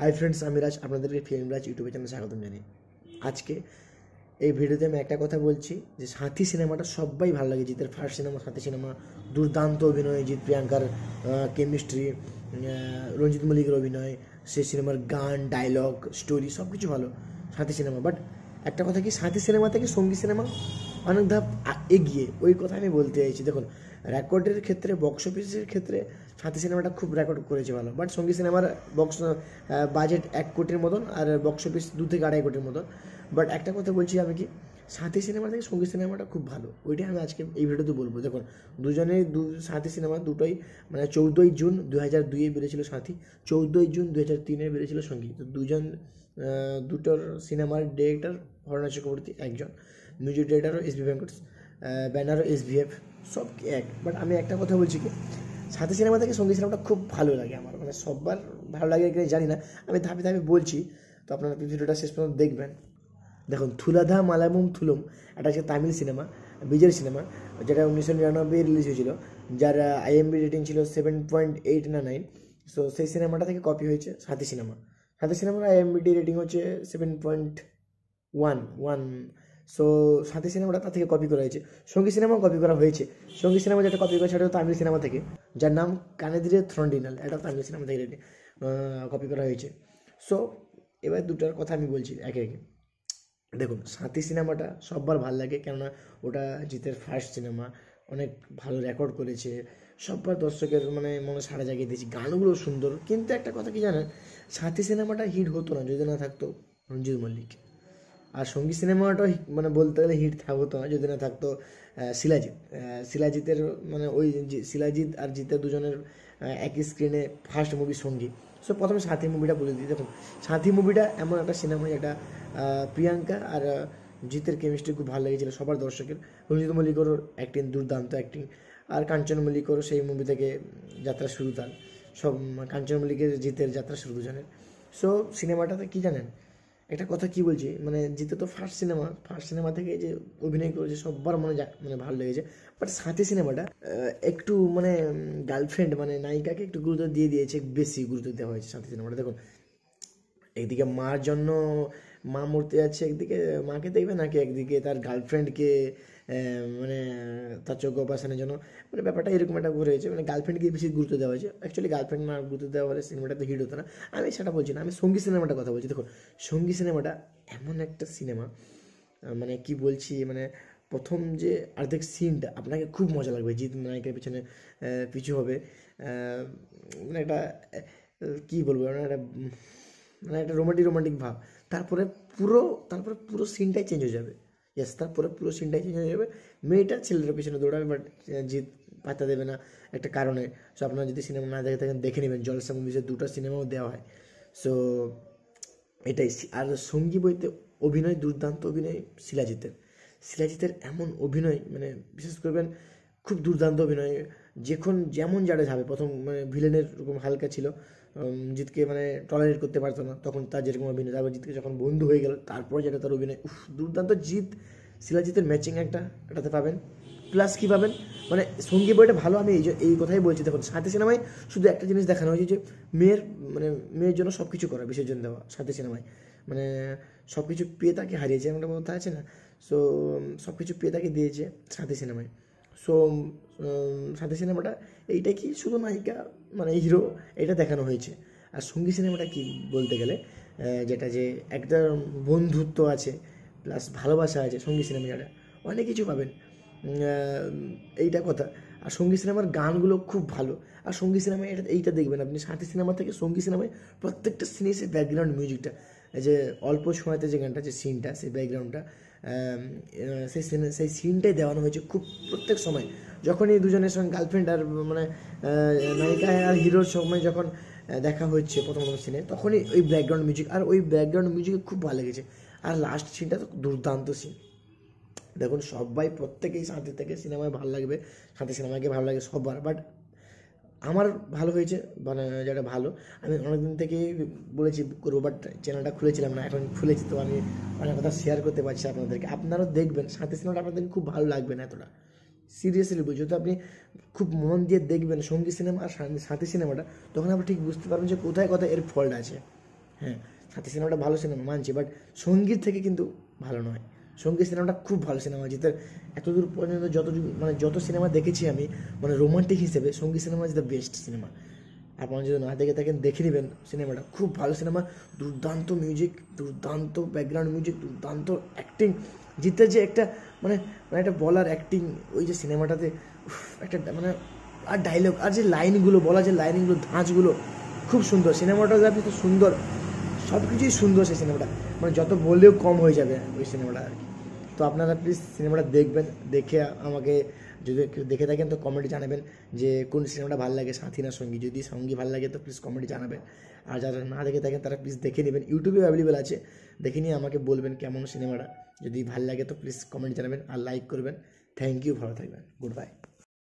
hi friends আমি রাজ আপনাদেরকে film রাজ ইউটিউবে চ্যানেলে স্বাগতম জানাই আজকে এই ভিডিওতে আমি একটা কথা বলছি যে সাথী সিনেমাটা সবাই ভালো লাগে জিতের ফার্স্ট সিনেমা সাথী সিনেমা দুর্দান্ত অভিনয় জিৎ প্রিয়াঙ্কার কেমিস্ট্রি রঞ্জিত মল্লিকের অভিনয় সেই সিনেমার গান ডায়লগ স্টোরি সব কিছু ভালো সাথী সিনেমা বাট একটা কথা কি সাথী সিনেমা থেকে সঙ্গী সিনেমা অনেক ধাপ এগিয়ে ওই কথা আমি বলতে চাইছি দেখুন রেকর্ডের ক্ষেত্রে বক্স অফিসের ক্ষেত্রে হাতি সিনেমাটা খুব রেকর্ড করেছে ভালো বাট সঙ্গী সিনেমার বক্স বাজেট এক কোটির মতন আর বক্স অফিস দু থেকে আড়াই কোটির মতন বাট একটা কথা বলছি আমি কি সাথী সিনেমা থেকে সঙ্গীত সিনেমাটা খুব ভালো ওইটাই আমি আজকে এই ভিডিওতে বলবো দেখুন দুজনেই দু সাথী সিনেমা দুটোই মানে চৌদ্দই জুন দু হাজার দুইয়ে বেরিয়েছিল সাথী চৌদ্দই জুন দু হাজার তিনে বেরিয়েছিল সঙ্গীত তো দুজন দুটোর সিনেমার ডিরেক্টর হরণা চক্রবর্তী একজন মিউজিক ডিরেক্টরও এস বি ভেঙ্কটস ব্যানারও এস ভি এফ সব এক বাট আমি একটা কথা বলছি কি সাথে সিনেমা থেকে সঙ্গীত সিনেমাটা খুব ভালো লাগে আমার মানে সববার ভালো লাগে কিনা জানি না আমি ধাপে ধাপে বলছি তো আপনারা ভিডিওটা শেষ পর্যন্ত দেখবেন দেখুন থুলাধা মালামুম থুলুম এটা হচ্ছে তামিল সিনেমা বিজয়ের সিনেমা যেটা উনিশশো নিরানব্বই রিলিজ হয়েছিল যার আইএমবি রেটিং ছিল সেভেন পয়েন্ট এইট না নাইন সো সেই সিনেমাটা থেকে কপি হয়েছে সাথী সিনেমা সাথী সিনেমার আইএমবিডি রেটিং হচ্ছে seven point one one so Saathi সিনেমাটা তার থেকে কপি করা হয়েছে সঙ্গী সিনেমাও কপি করা হয়েছে সঙ্গী সিনেমা যেটা কপি করা সেটা তামিল সিনেমা থেকে যার নাম কানেদিরে থ্রন্ডিনাল এটা তামিল সিনেমা থেকে কপি করা হয়েছে সো এবার দুটার কথা আমি বলছি একে একে দেখুন সাথী সিনেমাটা সববার ভাল লাগে কেননা ওটা জিতের ফার্স্ট সিনেমা অনেক ভালো রেকর্ড করেছে সববার দর্শকের মানে মনে সাড়া জাগিয়ে দিয়েছি গানগুলো সুন্দর কিন্তু একটা কথা কি জানেন সাথী সিনেমাটা হিট হতো না যদি না থাকতো রঞ্জিত মল্লিক আর সঙ্গীত সিনেমাটা মানে বলতে গেলে হিট থাকতো না যদি না থাকতো শিলাজিৎ শিলাজিতের মানে ওই শিলাজিৎ আর জিতের দুজনের একই স্ক্রিনে ফার্স্ট মুভি সঙ্গী সো প্রথমে সাথী মুভিটা বলে দিই দেখুন সাথী মুভিটা এমন একটা সিনেমা যেটা প্রিয়াঙ্কা আর জিতের কেমিস্ট্রি খুব ভালো লেগেছিলো সবার দর্শকের রঞ্জিত মল্লিকরও অ্যাক্টিং দুর্দান্ত অ্যাক্টিং আর কাঞ্চন মল্লিকরও সেই মুভি থেকে যাত্রা শুরু তার সব কাঞ্চন মল্লিকের জিতের যাত্রা শুরু দুজনের সো সিনেমাটাতে কী জানেন একটা কথা কি বলছি মানে জিতে তো ফার্স্ট সিনেমা ফার্স্ট সিনেমা থেকে যে অভিনয় করেছে সববার মনে মানে ভালো লেগেছে বাট সাথে সিনেমাটা একটু মানে গার্লফ্রেন্ড মানে নায়িকাকে একটু গুরুত্ব দিয়ে দিয়েছে বেশি গুরুত্ব দেওয়া হয়েছে সাথে সিনেমাটা দেখুন এইদিকে মার জন্য মা মূর্তি যাচ্ছে একদিকে মাকে দেখবে নাকি একদিকে তার গার্লফ্রেন্ডকে মানে তার চোখ উপাসনের জন্য মানে ব্যাপারটা এরকম একটা ঘুরে হয়েছে মানে গার্লফ্রেন্ডকে বেশি গুরুত্ব দেওয়া হয়েছে অ্যাকচুয়ালি গার্লফ্রেন্ড না গুরুত্ব দেওয়া হলে সিনেমাটা তো হিট হতো না আমি সেটা বলছি না আমি সঙ্গী সিনেমাটা কথা বলছি দেখো সঙ্গী সিনেমাটা এমন একটা সিনেমা মানে কি বলছি মানে প্রথম যে অর্ধেক সিনটা আপনাকে খুব মজা লাগবে জিৎ নায়কের পিছনে পিছু হবে মানে একটা কী বলবো মানে একটা মানে একটা রোমান্টিক রোমান্টিক ভাব তারপরে পুরো তারপরে পুরো সিনটাই চেঞ্জ হয়ে যাবে ইয়াস তারপরে পুরো সিনটাই চেঞ্জ হয়ে যাবে মেয়েটা ছেলের পিছনে দৌড়াবে বাট জিত পাতা দেবে না একটা কারণে সো আপনারা যদি সিনেমা না দেখে থাকেন দেখে নেবেন জলসা মুভিসে দুটো সিনেমাও দেওয়া হয় সো এটাই আর সঙ্গী বইতে অভিনয় দুর্দান্ত অভিনয় শিলাজিতের শিলাজিতের এমন অভিনয় মানে বিশেষ করবেন খুব দুর্দান্ত অভিনয় যখন যেমন যারা যাবে প্রথম মানে ভিলেনের রকম হালকা ছিল জিতকে মানে টলারেট করতে পারতো না তখন তার যেরকম অভিনয় তারপর জিতকে যখন বন্ধু হয়ে গেল তারপরে যেটা তার অভিনয় উফ দুর্দান্ত জিত শিলাজিতের ম্যাচিং একটা এটাতে পাবেন প্লাস কী পাবেন মানে সঙ্গী বইটা ভালো আমি এই এই কথাই বলছি দেখুন সাথে সিনেমায় শুধু একটা জিনিস দেখানো হয়েছে যে মেয়ের মানে মেয়ের জন্য সব কিছু করা বিসর্জন দেওয়া সাথে সিনেমায় মানে সব কিছু পেয়ে তাকে হারিয়েছে এমন একটা কথা আছে না সো সব কিছু পেয়ে তাকে দিয়েছে সাথে সিনেমায় সো সাথে সিনেমাটা এইটা কি শুধু নায়িকা মানে হিরো এটা দেখানো হয়েছে আর সঙ্গী সিনেমাটা কি বলতে গেলে যেটা যে একটা বন্ধুত্ব আছে প্লাস ভালোবাসা আছে সঙ্গী সিনেমা যেটা অনেক কিছু পাবেন এইটা কথা আর সঙ্গী সিনেমার গানগুলো খুব ভালো আর সঙ্গী সিনেমায় এটা এইটা দেখবেন আপনি সাথে সিনেমা থেকে সঙ্গী সিনেমায় প্রত্যেকটা সিনে সেই ব্যাকগ্রাউন্ড মিউজিকটা যে অল্প সময়তে যে গানটা যে সিনটা সেই ব্যাকগ্রাউন্ডটা সেই সিনে সেই সিনটাই দেওয়ানো হয়েছে খুব প্রত্যেক সময় যখনই দুজনের সঙ্গে গার্লফ্রেন্ড আর মানে নায়িকা আর হিরোর সময় যখন দেখা হচ্ছে প্রথম প্রথম সিনে তখনই ওই ব্যাকগ্রাউন্ড মিউজিক আর ওই ব্যাকগ্রাউন্ড মিউজিক খুব ভালো লেগেছে আর লাস্ট সিনটা তো দুর্দান্ত সিন দেখুন সবাই প্রত্যেকেই সাঁতে থেকে সিনেমায় ভালো লাগবে সাঁতে সিনেমাকে ভালো লাগে সবার বাট আমার ভালো হয়েছে মানে যেটা ভালো আমি অনেকদিন থেকেই বলেছি করবো বাট চ্যানেলটা খুলেছিলাম না এখন খুলেছি তো আমি অনেক কথা শেয়ার করতে পারছি আপনাদেরকে আপনারাও দেখবেন সাথে সিনেমাটা আপনাদেরকে খুব ভালো লাগবে না এতটা সিরিয়াসলি বুঝি যদি আপনি খুব মন দিয়ে দেখবেন সঙ্গীত সিনেমা আর সাথে সিনেমাটা তখন আপনি ঠিক বুঝতে পারবেন যে কোথায় কোথায় এর ফল্ট আছে হ্যাঁ সাথে সিনেমাটা ভালো সিনেমা মানছি বাট সঙ্গীত থেকে কিন্তু ভালো নয় সঙ্গীত সিনেমাটা খুব ভালো সিনেমা যেতে এতদূর পর্যন্ত যত মানে যত সিনেমা দেখেছি আমি মানে রোমান্টিক হিসেবে Sangeet cinema is the best cinema আপনারা যদি না দেখে থাকেন দেখে নেবেন সিনেমাটা খুব ভালো সিনেমা দুর্দান্ত মিউজিক দুর্দান্ত ব্যাকগ্রাউন্ড মিউজিক দুর্দান্ত অ্যাক্টিং জিতের যে একটা মানে মানে একটা বলার অ্যাক্টিং ওই যে সিনেমাটাতে একটা মানে আর ডায়লগ আর যে লাইনগুলো বলা যে লাইনগুলো ধাঁচগুলো খুব সুন্দর সিনেমাটোগ্রাফি তো সুন্দর সব কিছুই সুন্দর সেই সিনেমাটা মানে যত বললেও কম হয়ে যাবে ওই সিনেমাটা আর কি তো আপনারা প্লিজ সিনেমাটা দেখবেন দেখে আমাকে যদি দেখে থাকেন তো কমেন্টে জানাবেন যে কোন সিনেমাটা ভালো লাগে সাথী না সঙ্গী যদি সঙ্গী ভালো লাগে তো প্লিজ কমেন্টে জানাবেন আর যারা না দেখে থাকেন তারা প্লিজ দেখে নেবেন ইউটিউবে অ্যাভেলেবেল আছে দেখে নিয়ে আমাকে বলবেন কেমন সিনেমাটা যদি ভালো লাগে তো প্লিজ কমেন্ট জানাবেন আর লাইক করবেন থ্যাংক ইউ ভালো থাকবেন গুড বাই